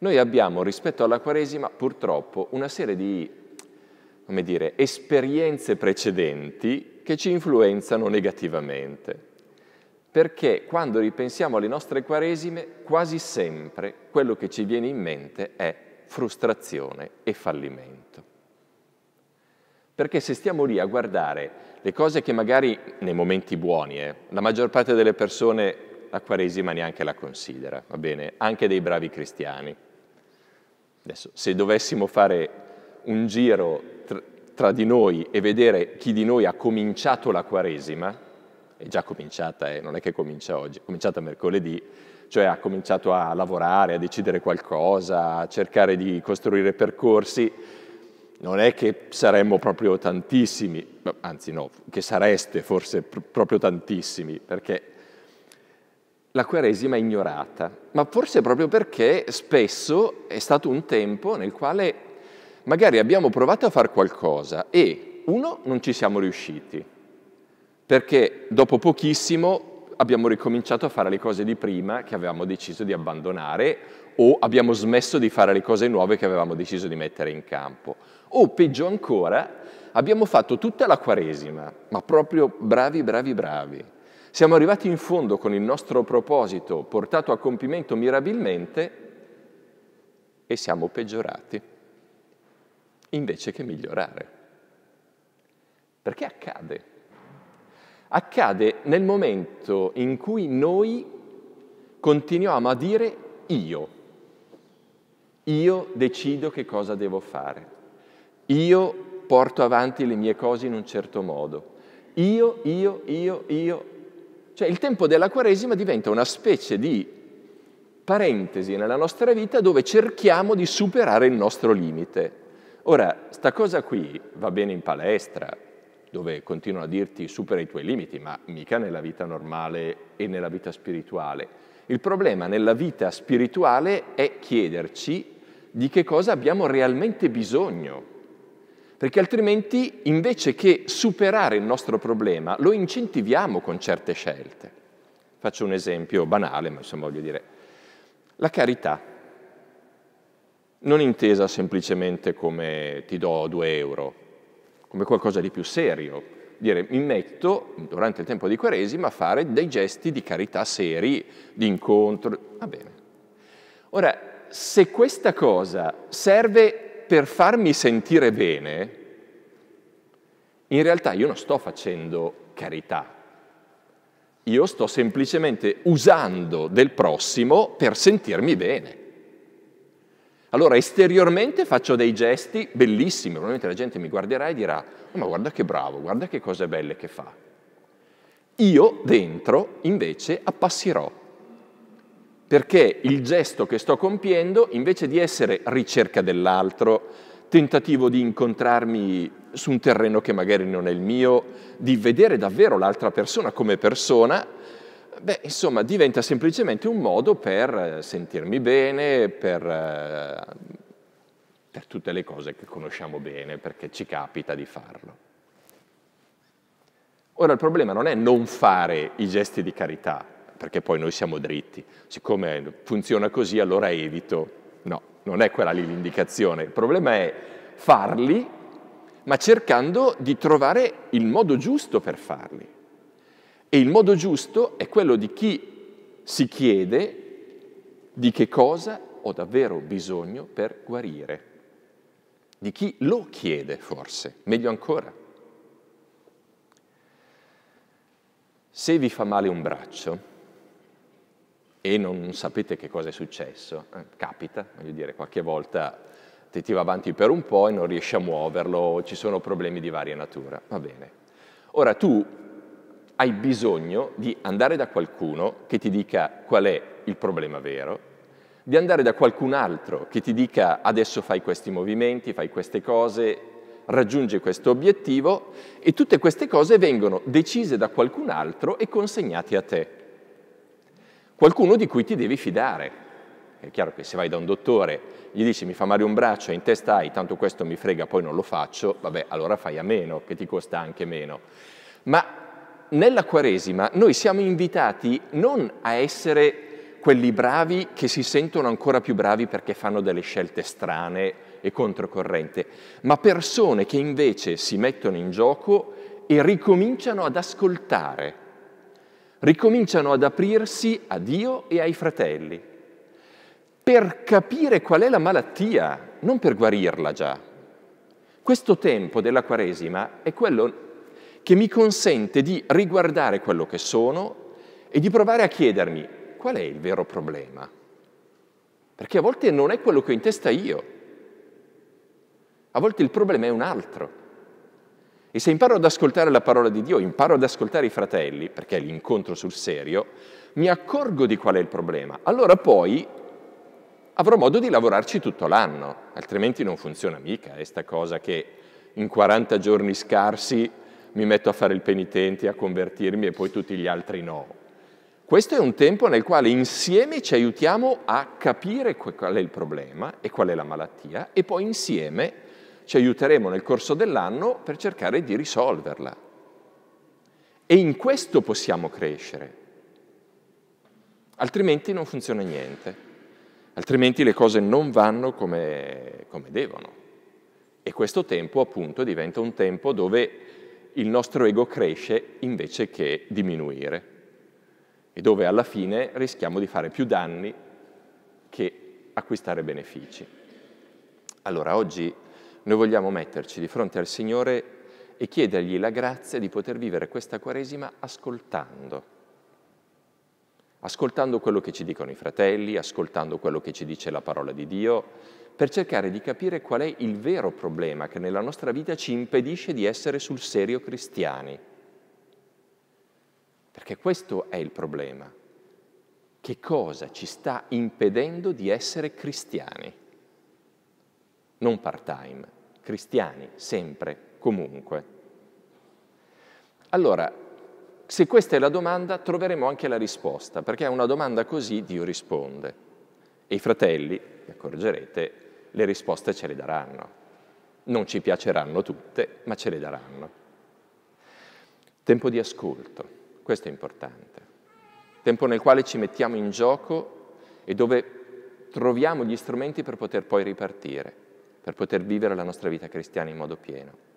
Noi abbiamo rispetto alla Quaresima purtroppo una serie di come dire, esperienze precedenti che ci influenzano negativamente. Perché quando ripensiamo alle nostre Quaresime, quasi sempre quello che ci viene in mente è frustrazione e fallimento. Perché se stiamo lì a guardare le cose che magari nei momenti buoni, eh, la maggior parte delle persone la Quaresima neanche la considera, va bene? Anche dei bravi cristiani. Adesso, se dovessimo fare un giro tra, di noi e vedere chi di noi ha cominciato la Quaresima, è già cominciata, eh, non è che comincia oggi, è cominciata mercoledì, cioè ha cominciato a lavorare, a decidere qualcosa, a cercare di costruire percorsi, non è che saremmo proprio tantissimi, anzi no, che sareste forse pr- proprio tantissimi, perché la Quaresima è ignorata, ma forse proprio perché spesso è stato un tempo nel quale magari abbiamo provato a fare qualcosa e uno non ci siamo riusciti, perché dopo pochissimo abbiamo ricominciato a fare le cose di prima che avevamo deciso di abbandonare o abbiamo smesso di fare le cose nuove che avevamo deciso di mettere in campo. O peggio ancora, abbiamo fatto tutta la Quaresima, ma proprio bravi, bravi, bravi siamo arrivati in fondo con il nostro proposito portato a compimento mirabilmente e siamo peggiorati invece che migliorare. Perché accade? Accade nel momento in cui noi continuiamo a dire io. Io decido che cosa devo fare. Io porto avanti le mie cose in un certo modo. Io, io, io, io, cioè il tempo della Quaresima diventa una specie di parentesi nella nostra vita dove cerchiamo di superare il nostro limite. Ora, sta cosa qui va bene in palestra, dove continuano a dirti supera i tuoi limiti, ma mica nella vita normale e nella vita spirituale. Il problema nella vita spirituale è chiederci di che cosa abbiamo realmente bisogno perché altrimenti invece che superare il nostro problema lo incentiviamo con certe scelte. Faccio un esempio banale, ma insomma voglio dire, la carità, non intesa semplicemente come ti do due euro, come qualcosa di più serio, dire mi metto durante il tempo di Quaresima a fare dei gesti di carità seri, di incontro, va bene. Ora, se questa cosa serve per farmi sentire bene, in realtà io non sto facendo carità, io sto semplicemente usando del prossimo per sentirmi bene. Allora esteriormente faccio dei gesti bellissimi, probabilmente la gente mi guarderà e dirà, oh, ma guarda che bravo, guarda che cose belle che fa. Io dentro invece appassirò perché il gesto che sto compiendo, invece di essere ricerca dell'altro, tentativo di incontrarmi su un terreno che magari non è il mio, di vedere davvero l'altra persona come persona, beh, insomma, diventa semplicemente un modo per eh, sentirmi bene, per, eh, per tutte le cose che conosciamo bene, perché ci capita di farlo. Ora, il problema non è non fare i gesti di carità, perché poi noi siamo dritti. Siccome funziona così, allora evito. No, non è quella lì l'indicazione. Il problema è farli, ma cercando di trovare il modo giusto per farli. E il modo giusto è quello di chi si chiede di che cosa ho davvero bisogno per guarire. Di chi lo chiede forse, meglio ancora. Se vi fa male un braccio, e non sapete che cosa è successo, eh, capita, voglio dire, qualche volta ti tira avanti per un po' e non riesci a muoverlo, ci sono problemi di varia natura, va bene. Ora tu hai bisogno di andare da qualcuno che ti dica qual è il problema vero, di andare da qualcun altro che ti dica adesso fai questi movimenti, fai queste cose, raggiungi questo obiettivo e tutte queste cose vengono decise da qualcun altro e consegnate a te qualcuno di cui ti devi fidare. È chiaro che se vai da un dottore, gli dici mi fa male un braccio e in testa hai, tanto questo mi frega, poi non lo faccio, vabbè, allora fai a meno, che ti costa anche meno. Ma nella Quaresima noi siamo invitati non a essere quelli bravi che si sentono ancora più bravi perché fanno delle scelte strane e controcorrente, ma persone che invece si mettono in gioco e ricominciano ad ascoltare ricominciano ad aprirsi a Dio e ai fratelli, per capire qual è la malattia, non per guarirla già. Questo tempo della Quaresima è quello che mi consente di riguardare quello che sono e di provare a chiedermi qual è il vero problema. Perché a volte non è quello che ho in testa io, a volte il problema è un altro. E se imparo ad ascoltare la parola di Dio, imparo ad ascoltare i fratelli, perché li incontro sul serio, mi accorgo di qual è il problema. Allora poi avrò modo di lavorarci tutto l'anno, altrimenti non funziona mica questa eh, cosa che in 40 giorni scarsi mi metto a fare il penitente, a convertirmi e poi tutti gli altri no. Questo è un tempo nel quale insieme ci aiutiamo a capire qual è il problema e qual è la malattia e poi insieme ci aiuteremo nel corso dell'anno per cercare di risolverla. E in questo possiamo crescere, altrimenti non funziona niente, altrimenti le cose non vanno come, come devono. E questo tempo appunto diventa un tempo dove il nostro ego cresce invece che diminuire e dove alla fine rischiamo di fare più danni che acquistare benefici. Allora oggi noi vogliamo metterci di fronte al Signore e chiedergli la grazia di poter vivere questa Quaresima ascoltando. Ascoltando quello che ci dicono i fratelli, ascoltando quello che ci dice la parola di Dio, per cercare di capire qual è il vero problema che nella nostra vita ci impedisce di essere sul serio cristiani. Perché questo è il problema. Che cosa ci sta impedendo di essere cristiani? non part-time, cristiani, sempre, comunque. Allora, se questa è la domanda, troveremo anche la risposta, perché a una domanda così Dio risponde. E i fratelli, vi accorgerete, le risposte ce le daranno. Non ci piaceranno tutte, ma ce le daranno. Tempo di ascolto, questo è importante. Tempo nel quale ci mettiamo in gioco e dove troviamo gli strumenti per poter poi ripartire per poter vivere la nostra vita cristiana in modo pieno.